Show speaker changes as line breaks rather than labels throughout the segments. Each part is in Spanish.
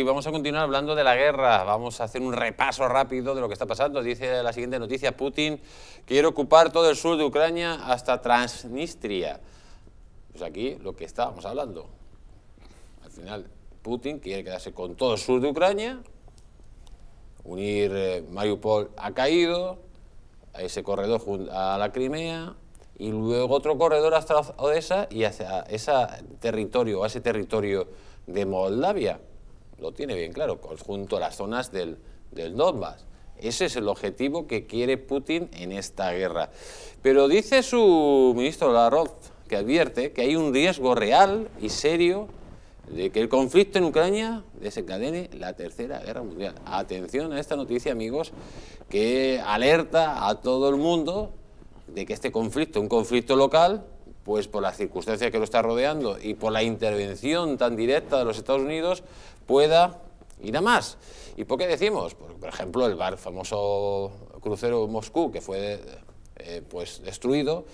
Y vamos a continuar hablando de la guerra, vamos a hacer un repaso rápido de lo que está pasando. Dice la siguiente noticia, Putin quiere ocupar todo el sur de Ucrania hasta Transnistria. Pues aquí lo que estábamos hablando. Al final, Putin quiere quedarse con todo el sur de Ucrania, unir eh, Mariupol ha caído, a ese corredor a la Crimea, y luego otro corredor hasta Odessa y hacia ese territorio, a ese territorio de Moldavia lo tiene bien claro, junto a las zonas del, del Donbass. Ese es el objetivo que quiere Putin en esta guerra. Pero dice su ministro Lavrov que advierte que hay un riesgo real y serio de que el conflicto en Ucrania desencadene la Tercera Guerra Mundial. Atención a esta noticia, amigos, que alerta a todo el mundo de que este conflicto, un conflicto local, pues por las circunstancias que lo está rodeando y por la intervención tan directa de los Estados Unidos, pueda ir a más. ¿Y por qué decimos? Por, ejemplo, el famoso crucero Moscú, que fue eh, pues destruido,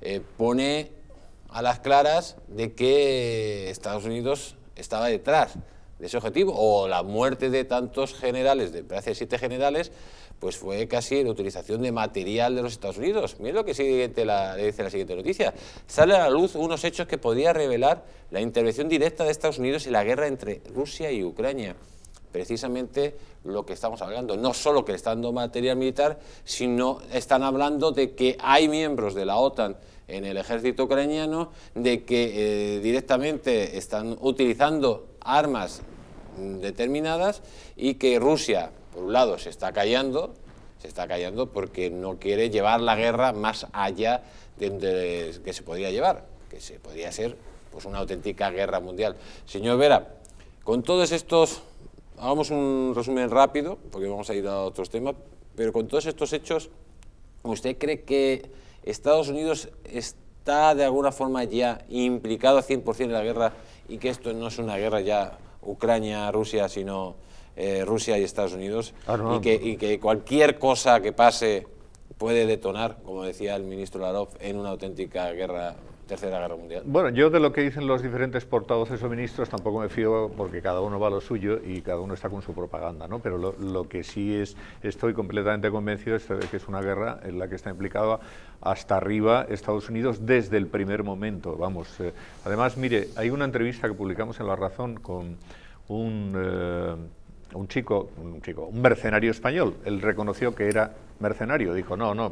eh, pone a las claras de que Estados Unidos estaba detrás de ese objetivo, o la muerte de tantos generales, de hace siete generales, pues fue casi la utilización de material de los Estados Unidos. Miren lo que le dice la siguiente noticia. Sale a la luz unos hechos que podría revelar la intervención directa de Estados Unidos en la guerra entre Rusia y Ucrania precisamente lo que estamos hablando. No solo que están dando material militar, sino están hablando de que hay miembros de la OTAN en el ejército ucraniano, de que eh, directamente están utilizando armas determinadas y que Rusia, por un lado, se está callando, se está callando porque no quiere llevar la guerra más allá de donde que se podría llevar, que se podría ser pues una auténtica guerra mundial. Señor Vera, con todos estos, hagamos un resumen rápido, porque vamos a ir a otros temas, pero con todos estos hechos, ¿usted cree que Estados Unidos está de alguna forma ya implicado al 100% en la guerra y que esto no es una guerra ya Ucrania-Rusia, sino eh, Rusia y Estados Unidos, ah, y, que, y, que, cualquier cosa que pase puede detonar, como decía el ministro Larov, en una auténtica guerra Tercera Guerra Mundial.
Bueno, yo de lo que dicen los diferentes portavoces o ministros tampoco me fío porque cada uno va a lo suyo y cada uno está con su propaganda, ¿no? Pero lo, que sí es, estoy completamente convencido de que es una guerra en la que está implicada hasta arriba Estados Unidos desde el primer momento, vamos. Eh. además, mire, hay una entrevista que publicamos en La Razón con un... Eh, un chico, un chico, un mercenario español. Él reconoció que era mercenario. Dijo, no, no,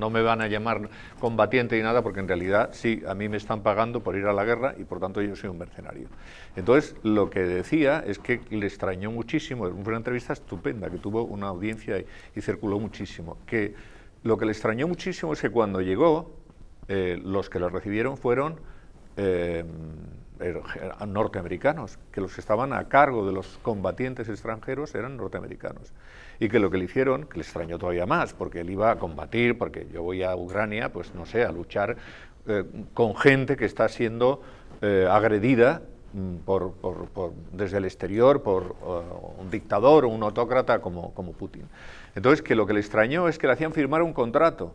no me van a llamar combatiente y nada, porque en realidad sí, a mí me están pagando por ir a la guerra y por tanto yo soy un mercenario. Entonces, lo que decía es que le extrañó muchísimo, fue una entrevista estupenda, que tuvo una audiencia y, circuló muchísimo, que lo que le extrañó muchísimo es que cuando llegó, eh, los que lo recibieron fueron... Eh, Er, er, norteamericanos, que los que estaban a cargo de los combatientes extranjeros eran norteamericanos. Y que lo que le hicieron, que le extrañó todavía más, porque él iba a combatir, porque yo voy a Ucrania, pues no sé, a luchar eh, con gente que está siendo eh, agredida mm, por, desde el exterior por eh, un dictador o un autócrata como, como Putin. Entonces, que lo que le extrañó es que le hacían firmar un contrato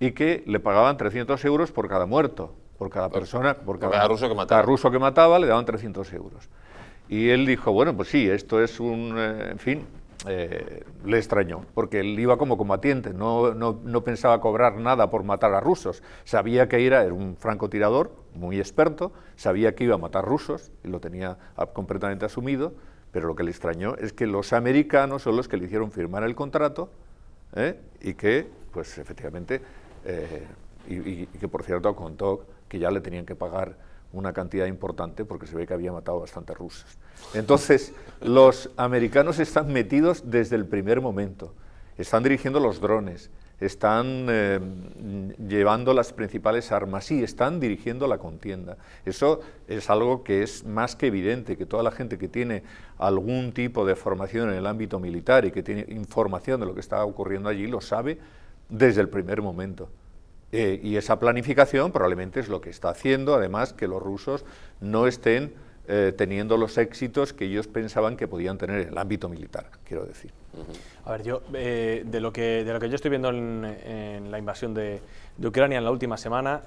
y que le pagaban 300 euros por cada muerto por cada persona, por cada, ruso, que mataba. le daban 300 euros. Y él dijo, bueno, pues sí, esto es un, eh, en fin, eh, le extrañó, porque él iba como combatiente, no, pensaba cobrar nada por matar a rusos, sabía que era, era, un francotirador muy experto, sabía que iba a matar rusos, y lo tenía completamente asumido, pero lo que le extrañó es que los americanos son los que le hicieron firmar el contrato ¿eh? y que, pues efectivamente, y, y que por cierto contó que ya le tenían que pagar una cantidad importante porque se ve que había matado bastantes rusos. Entonces, los americanos están metidos desde el primer momento. Están dirigiendo los drones, están eh, llevando las principales armas y están dirigiendo la contienda. Eso es algo que es más que evidente, que toda la gente que tiene algún tipo de formación en el ámbito militar y que tiene información de lo que está ocurriendo allí lo sabe desde el primer momento. Eh, y esa planificación probablemente es lo que está haciendo, además, que los rusos no estén eh, teniendo los éxitos que ellos pensaban que podían tener en el ámbito militar, quiero decir.
A ver, yo, eh, de, lo que, de lo que yo estoy viendo en, la invasión de, de, Ucrania en la última semana,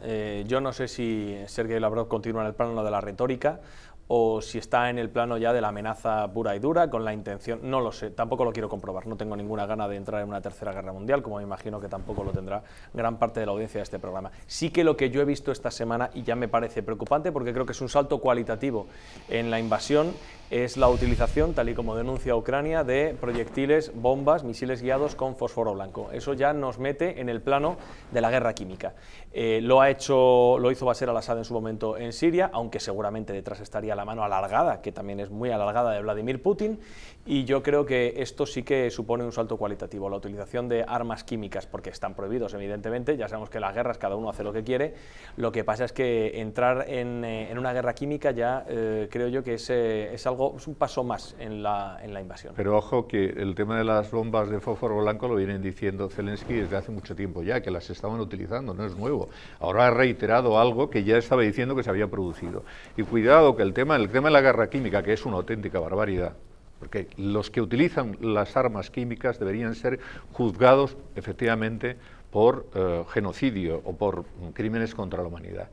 yo no sé si Sergei Lavrov continúa en el plano de la retórica o si está en el plano ya de la amenaza pura y dura con la intención, no lo sé, tampoco lo quiero comprobar, no tengo ninguna gana de entrar en una tercera guerra mundial, como me imagino que tampoco lo tendrá gran parte de la audiencia de este programa. Sí que lo que yo he visto esta semana y ya me parece preocupante porque creo que es un salto cualitativo en la invasión es la utilización, tal y como denuncia Ucrania, de proyectiles, bombas, misiles guiados con fósforo blanco. Eso ya nos mete en el plano de la guerra química. Eh, lo, ha hecho, lo hizo Bashar al-Assad en su momento en Siria, aunque seguramente detrás estaría la mano alargada, que también es muy alargada de Vladimir Putin, y yo creo que esto sí que supone un salto cualitativo, la utilización de armas químicas, porque están prohibidos, evidentemente, ya sabemos que las guerras cada uno hace lo que quiere, lo que pasa es que entrar en, eh, en una guerra química ya eh, creo yo que es, eh, es, algo, es un paso más en la, en la invasión.
Pero ojo que el tema de las bombas de fósforo blanco lo vienen diciendo Zelensky desde hace mucho tiempo ya, que las estaban utilizando, no es nuevo. Ahora ha reiterado algo que ya estaba diciendo que se había producido. Y cuidado que el tema el tema de la guerra química, que es una auténtica barbaridad, porque los que utilizan las armas químicas deberían ser juzgados efectivamente por eh, genocidio o por crímenes contra la humanidad.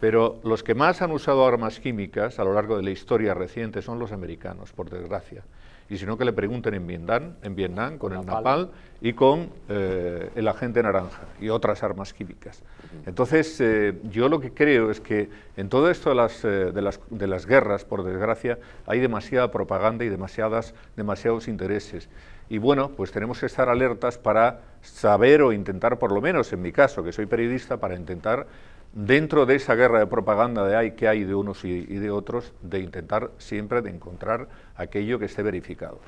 Pero los que más han usado armas químicas a lo largo de la historia reciente son los americanos, por desgracia y si no que le pregunten en Vietnam, en Vietnam con el napal y con eh, el agente naranja y otras armas químicas. Entonces, eh, yo lo que creo es que en todo esto de las, eh, de las, de las guerras, por desgracia, hay demasiada propaganda y demasiadas, demasiados intereses. Y bueno, pues tenemos que estar alertas para saber o intentar, por lo menos en mi caso, que soy periodista, para intentar dentro de esa guerra de propaganda de hay, que hay de unos y, y de otros, de intentar siempre de encontrar aquello que esté verificado.